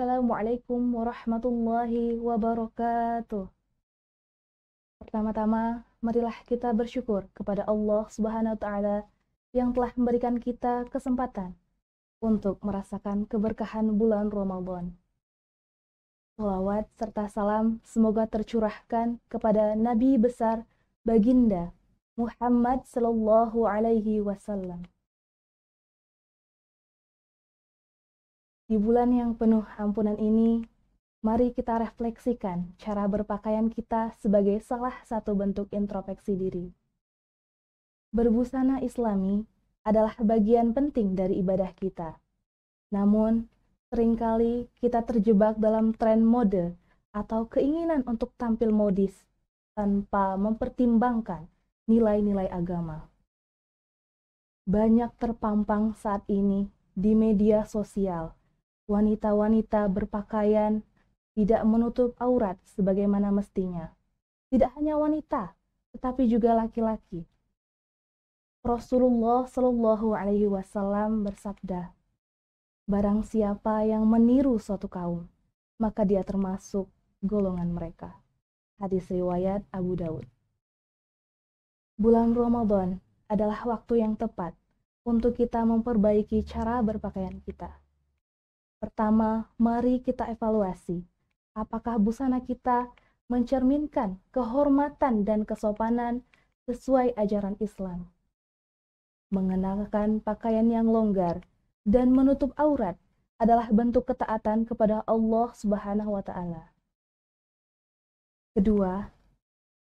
Assalamualaikum warahmatullahi wabarakatuh. Pertama-tama, marilah kita bersyukur kepada Allah Subhanahu wa taala yang telah memberikan kita kesempatan untuk merasakan keberkahan bulan Ramadan. Salawat serta salam semoga tercurahkan kepada Nabi besar Baginda Muhammad Sallallahu Alaihi Wasallam. Di bulan yang penuh ampunan ini, mari kita refleksikan cara berpakaian kita sebagai salah satu bentuk introspeksi diri. Berbusana islami adalah bagian penting dari ibadah kita. Namun, seringkali kita terjebak dalam tren mode atau keinginan untuk tampil modis tanpa mempertimbangkan nilai-nilai agama. Banyak terpampang saat ini di media sosial wanita-wanita berpakaian tidak menutup aurat sebagaimana mestinya. Tidak hanya wanita, tetapi juga laki-laki. Rasulullah Shallallahu Alaihi Wasallam bersabda, "Barang siapa yang meniru suatu kaum, maka dia termasuk golongan mereka." Hadis riwayat Abu Daud. Bulan Ramadan adalah waktu yang tepat untuk kita memperbaiki cara berpakaian kita Pertama, mari kita evaluasi apakah busana kita mencerminkan kehormatan dan kesopanan sesuai ajaran Islam. Mengenakan pakaian yang longgar dan menutup aurat adalah bentuk ketaatan kepada Allah Subhanahu wa taala. Kedua,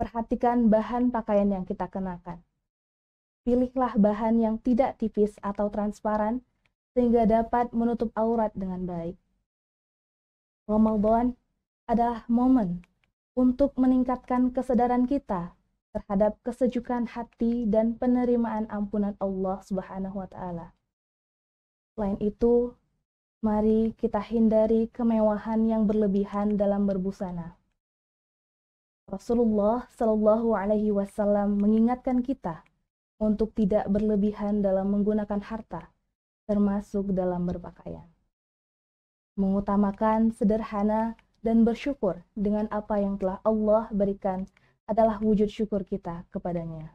perhatikan bahan pakaian yang kita kenakan. Pilihlah bahan yang tidak tipis atau transparan sehingga dapat menutup aurat dengan baik. Ramadan adalah momen untuk meningkatkan kesadaran kita terhadap kesejukan hati dan penerimaan ampunan Allah Subhanahu wa taala. Selain itu, mari kita hindari kemewahan yang berlebihan dalam berbusana. Rasulullah Shallallahu Alaihi Wasallam mengingatkan kita untuk tidak berlebihan dalam menggunakan harta, termasuk dalam berpakaian. Mengutamakan sederhana dan bersyukur dengan apa yang telah Allah berikan adalah wujud syukur kita kepadanya.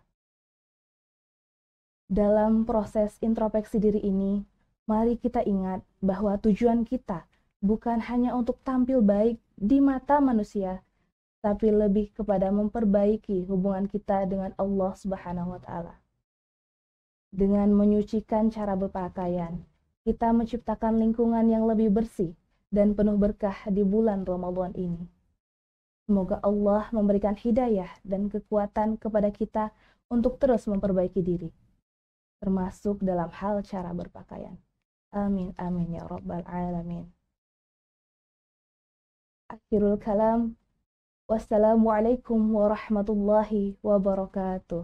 Dalam proses introspeksi diri ini, mari kita ingat bahwa tujuan kita bukan hanya untuk tampil baik di mata manusia, tapi lebih kepada memperbaiki hubungan kita dengan Allah Subhanahu wa taala dengan menyucikan cara berpakaian. Kita menciptakan lingkungan yang lebih bersih dan penuh berkah di bulan Ramadan ini. Semoga Allah memberikan hidayah dan kekuatan kepada kita untuk terus memperbaiki diri, termasuk dalam hal cara berpakaian. Amin, amin ya Rabbal 'Alamin. Akhirul kalam. Wassalamualaikum warahmatullahi wabarakatuh.